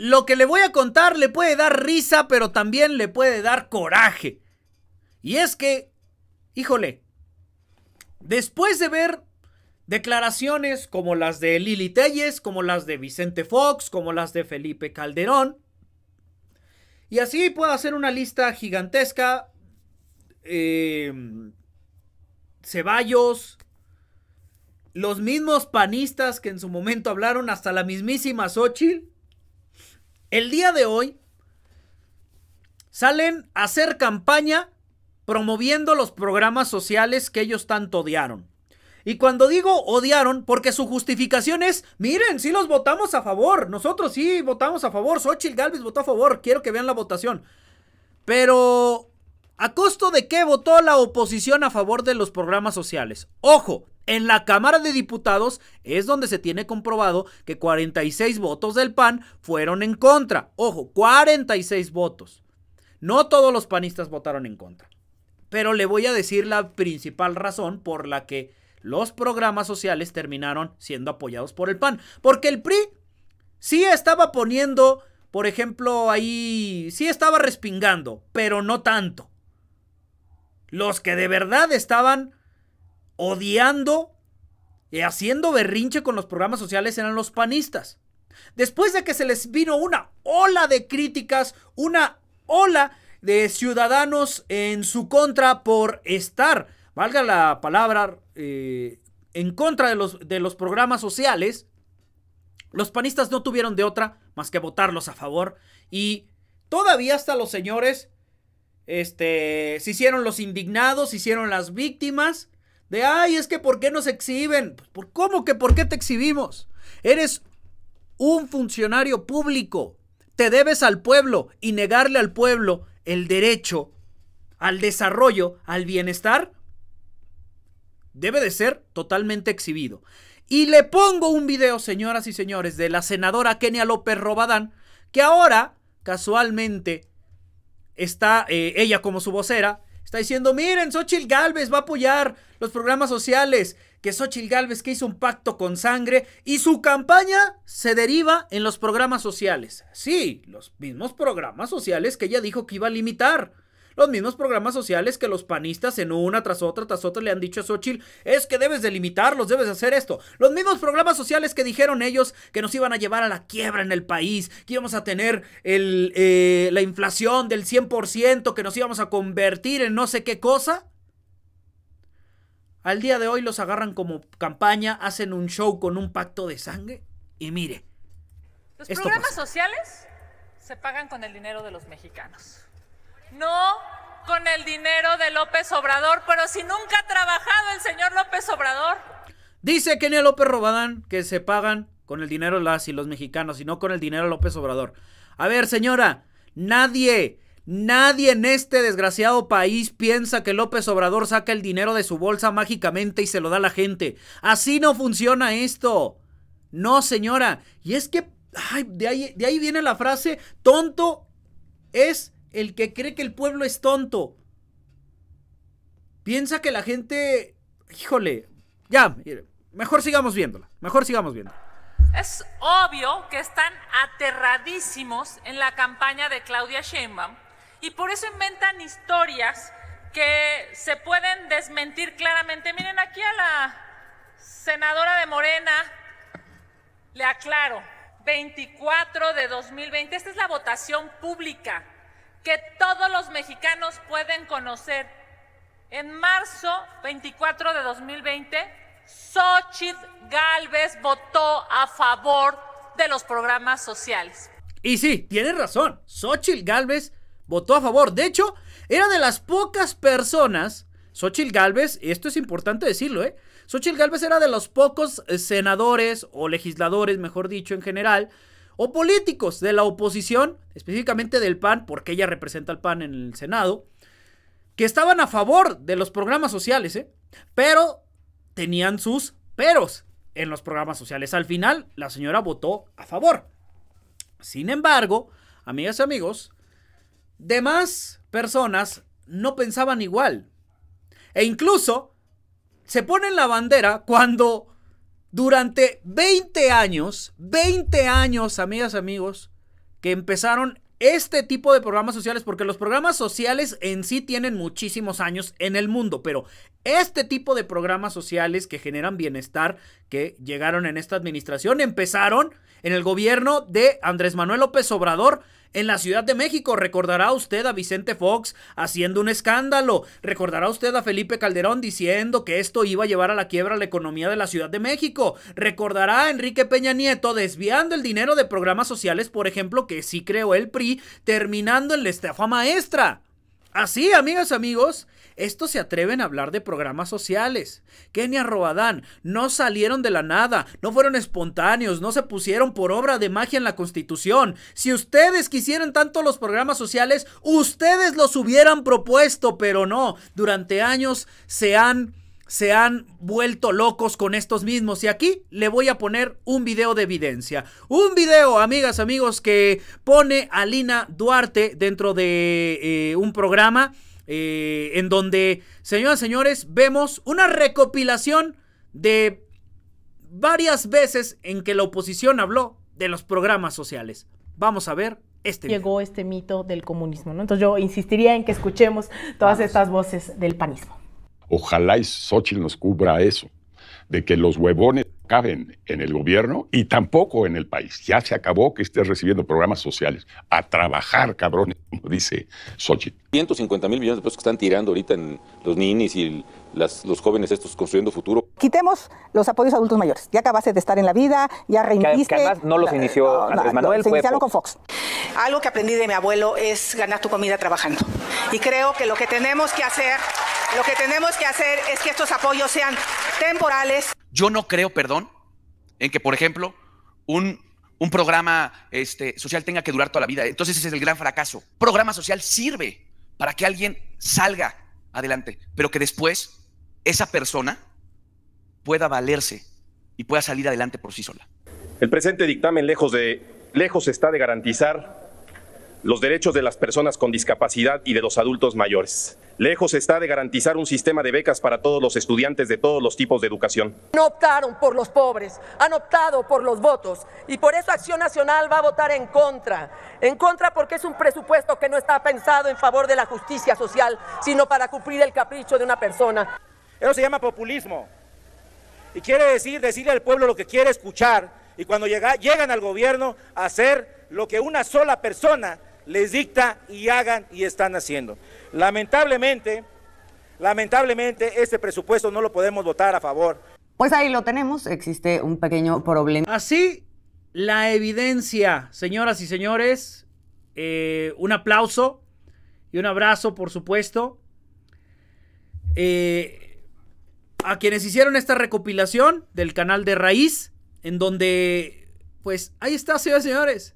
Lo que le voy a contar le puede dar risa, pero también le puede dar coraje. Y es que, híjole, después de ver declaraciones como las de Lili Telles, como las de Vicente Fox, como las de Felipe Calderón, y así puedo hacer una lista gigantesca. Em, Ceballos, los mismos panistas que en su momento hablaron, hasta la mismísima Xochitl el día de hoy salen a hacer campaña promoviendo los programas sociales que ellos tanto odiaron. Y cuando digo odiaron, porque su justificación es, miren, sí los votamos a favor, nosotros sí votamos a favor, Xochitl Galvis votó a favor, quiero que vean la votación. Pero, ¿a costo de qué votó la oposición a favor de los programas sociales? Ojo, en la Cámara de Diputados es donde se tiene comprobado que 46 votos del PAN fueron en contra. Ojo, 46 votos. No todos los panistas votaron en contra. Pero le voy a decir la principal razón por la que los programas sociales terminaron siendo apoyados por el PAN. Porque el PRI sí estaba poniendo, por ejemplo, ahí, sí estaba respingando, pero no tanto. Los que de verdad estaban odiando y haciendo berrinche con los programas sociales eran los panistas. Después de que se les vino una ola de críticas, una ola de ciudadanos en su contra por estar, valga la palabra, eh, en contra de los, de los programas sociales, los panistas no tuvieron de otra más que votarlos a favor. Y todavía hasta los señores este, se hicieron los indignados, se hicieron las víctimas de, ay, es que ¿por qué nos exhiben? Pues, ¿Por, ¿Cómo que por qué te exhibimos? Eres un funcionario público. Te debes al pueblo y negarle al pueblo el derecho al desarrollo, al bienestar, debe de ser totalmente exhibido. Y le pongo un video, señoras y señores, de la senadora Kenia López Robadán, que ahora, casualmente, está eh, ella como su vocera, Está diciendo, miren, Xochitl Galvez va a apoyar los programas sociales. Que Xochitl Galvez que hizo un pacto con sangre y su campaña se deriva en los programas sociales. Sí, los mismos programas sociales que ella dijo que iba a limitar. Los mismos programas sociales que los panistas en una tras otra tras otra le han dicho a Xochitl, es que debes delimitarlos, debes hacer esto. Los mismos programas sociales que dijeron ellos que nos iban a llevar a la quiebra en el país, que íbamos a tener eh, la inflación del 100%, que nos íbamos a convertir en no sé qué cosa. Al día de hoy los agarran como campaña, hacen un show con un pacto de sangre y mire. Los programas sociales se pagan con el dinero de los mexicanos. No con el dinero de López Obrador, pero si nunca ha trabajado el señor López Obrador. Dice Kenia López Robadán que se pagan con el dinero las y los mexicanos y no con el dinero de López Obrador. A ver, señora, nadie, nadie en este desgraciado país piensa que López Obrador saca el dinero de su bolsa mágicamente y se lo da a la gente. Así no funciona esto. No, señora. Y es que, ay, de ahí viene la frase, tonto es el que cree que el pueblo es tonto. Piensa que la gente... Híjole, ya, mejor sigamos viéndola, mejor sigamos viendo. Es obvio que están aterradísimos en la campaña de Claudia Sheinbaum y por eso inventan historias que se pueden desmentir claramente. Miren aquí a la senadora de Morena, le aclaro, 24 de 2020, esta es la votación pública que todos los mexicanos pueden conocer. En marzo 24 de 2020, Xochitl Galvez votó a favor de los programas sociales. Y sí, tienes razón, Xochitl Galvez votó a favor. De hecho, era de las pocas personas, Xochitl Galvez, esto es importante decirlo, ¿eh? Xochitl Galvez era de los pocos eh, senadores o legisladores, mejor dicho, en general, o políticos de la oposición, específicamente del PAN, porque ella representa al PAN en el Senado, que estaban a favor de los programas sociales, ¿eh? pero tenían sus peros en los programas sociales. Al final, la señora votó a favor. Sin embargo, amigas y amigos, demás personas no pensaban igual. E incluso se ponen la bandera cuando durante 20 años, 20 años, amigas, amigos, que empezaron este tipo de programas sociales, porque los programas sociales en sí tienen muchísimos años en el mundo, pero este tipo de programas sociales que generan bienestar, que llegaron en esta administración, empezaron en el gobierno de Andrés Manuel López Obrador en la Ciudad de México. Recordará usted a Vicente Fox haciendo un escándalo. Recordará usted a Felipe Calderón diciendo que esto iba a llevar a la quiebra la economía de la Ciudad de México. Recordará a Enrique Peña Nieto desviando el dinero de programas sociales, por ejemplo, que sí creó el PRI, terminando en la estafa maestra. Así, amigas, amigos, estos se atreven a hablar de programas sociales. Kenia Robadán no salieron de la nada, no fueron espontáneos, no se pusieron por obra de magia en la Constitución. Si ustedes quisieran tanto los programas sociales, ustedes los hubieran propuesto, pero no. Durante años se han se han vuelto locos con estos mismos. Y aquí le voy a poner un video de evidencia. Un video, amigas, amigos, que pone Alina Duarte dentro de eh, un programa eh, en donde, señoras y señores, vemos una recopilación de varias veces en que la oposición habló de los programas sociales. Vamos a ver este Llegó este mito del comunismo, ¿no? Entonces yo insistiría en que escuchemos todas estas voces del panismo. Ojalá y Xochitl nos cubra eso, de que los huevones caben en el gobierno y tampoco en el país. Ya se acabó que estés recibiendo programas sociales. A trabajar, cabrones, como dice Xochitl. 150 mil millones de pesos que están tirando ahorita en los ninis y los jóvenes estos construyendo futuro. Quitemos los apoyos a adultos mayores. Ya acabaste de estar en la vida, ya reinviste. Que, no los inició Andrés Manuel. iniciaron con Fox. Algo que aprendí de mi abuelo es ganar tu comida trabajando. Y creo que lo que tenemos que hacer lo que tenemos que hacer es que estos apoyos sean temporales. Yo no creo, perdón, en que, por ejemplo, un, un programa este, social tenga que durar toda la vida. Entonces ese es el gran fracaso. Programa social sirve para que alguien salga adelante, pero que después esa persona pueda valerse y pueda salir adelante por sí sola. El presente dictamen lejos, de, lejos está de garantizar los derechos de las personas con discapacidad y de los adultos mayores. Lejos está de garantizar un sistema de becas para todos los estudiantes de todos los tipos de educación. No optaron por los pobres, han optado por los votos y por eso Acción Nacional va a votar en contra. En contra porque es un presupuesto que no está pensado en favor de la justicia social, sino para cumplir el capricho de una persona. Eso se llama populismo. Y quiere decir decirle al pueblo lo que quiere escuchar y cuando llegan al gobierno a hacer lo que una sola persona les dicta y hagan y están haciendo. Lamentablemente, lamentablemente este presupuesto no lo podemos votar a favor. Pues ahí lo tenemos, existe un pequeño problema. Así la evidencia, señoras y señores, eh, un aplauso y un abrazo, por supuesto. Eh, a quienes hicieron esta recopilación del canal de Raíz, en donde, pues, ahí está, señores y señores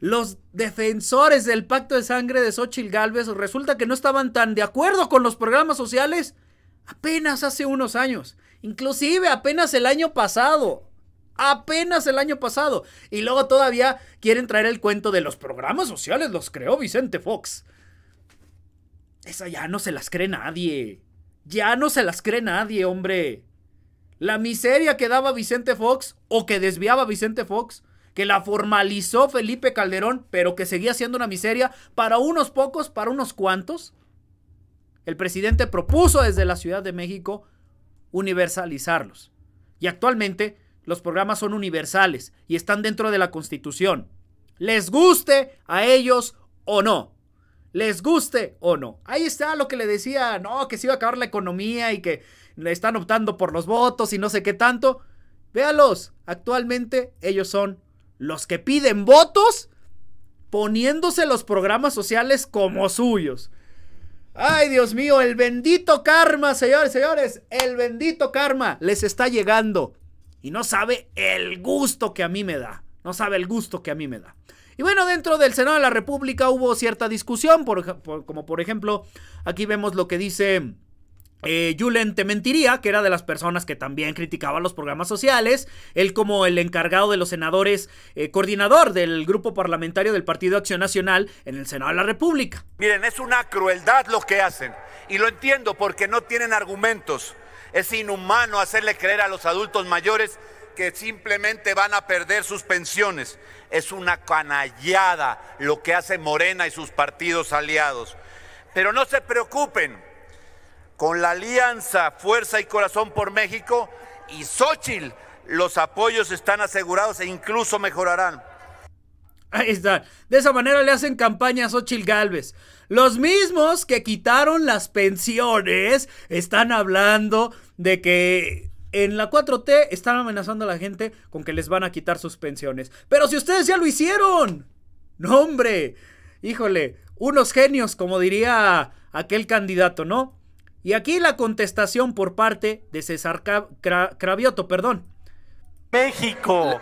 los defensores del pacto de sangre de Xochitl Galvez resulta que no estaban tan de acuerdo con los programas sociales apenas hace unos años, inclusive apenas el año pasado. Apenas el año pasado. Y luego todavía quieren traer el cuento de los programas sociales los creó Vicente Fox. Esa ya no se las cree nadie. Ya no se las cree nadie, hombre. La miseria que daba Vicente Fox o que desviaba Vicente Fox que la formalizó Felipe Calderón, pero que seguía siendo una miseria para unos pocos, para unos cuantos. El presidente propuso desde la Ciudad de México universalizarlos. Y actualmente los programas son universales y están dentro de la Constitución. Les guste a ellos o no. Les guste o no. Ahí está lo que le decía, no, que se iba a acabar la economía y que le están optando por los votos y no sé qué tanto. Véalos, actualmente ellos son los que piden votos poniéndose los programas sociales como suyos. Ay, Dios mío, el bendito karma, señores, señores, el bendito karma les está llegando. Y no sabe el gusto que a mí me da. No sabe el gusto que a mí me da. Y bueno, dentro del Senado de la República hubo cierta discusión, como por ejemplo, aquí vemos lo que dice eh, Julen Te Mentiría, que era de las personas que también criticaba los programas sociales, él como el encargado de los senadores, eh, coordinador del grupo parlamentario del Partido Acción Nacional en el Senado de la República. Miren, es una crueldad lo que hacen, y lo entiendo porque no tienen argumentos. Es inhumano hacerle creer a los adultos mayores que simplemente van a perder sus pensiones. Es una canallada lo que hace Morena y sus partidos aliados. Pero no se preocupen, con la alianza Fuerza y Corazón por México y Xochitl, los apoyos están asegurados e incluso mejorarán. Ahí está. De esa manera le hacen campaña a Xochitl Galvez. Los mismos que quitaron las pensiones están hablando de que en la 4T están amenazando a la gente con que les van a quitar sus pensiones. Pero si ustedes ya lo hicieron. No, hombre. Híjole, unos genios, como diría aquel candidato, ¿no? Y aquí la contestación por parte de César Cravioto, perdón. México,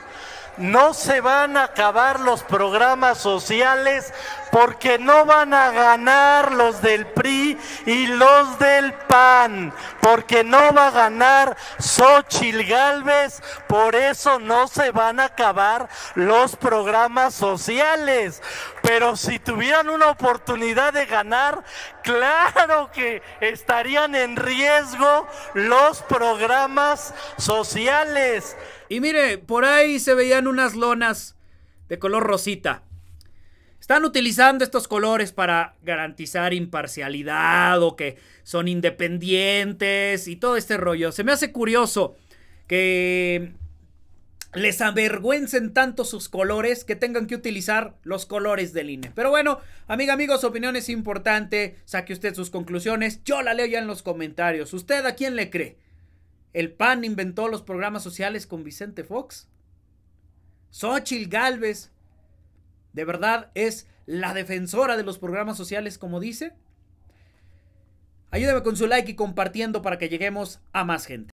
no se van a acabar los programas sociales porque no van a ganar los del PRI y los del PAN, porque no va a ganar Xochil Gálvez, por eso no se van a acabar los programas sociales, pero si tuvieran una oportunidad de ganar, claro que estarían en riesgo los programas sociales. Y mire, por ahí se veían unas lonas de color rosita. Están utilizando estos colores para garantizar imparcialidad o que son independientes y todo este rollo. Se me hace curioso que les avergüencen tanto sus colores que tengan que utilizar los colores del INE. Pero bueno, amiga, amigos, su opinión es importante. Saque usted sus conclusiones. Yo la leo ya en los comentarios. ¿Usted a quién le cree? ¿El PAN inventó los programas sociales con Vicente Fox? Xochil Galvez, ¿de verdad es la defensora de los programas sociales como dice? Ayúdame con su like y compartiendo para que lleguemos a más gente.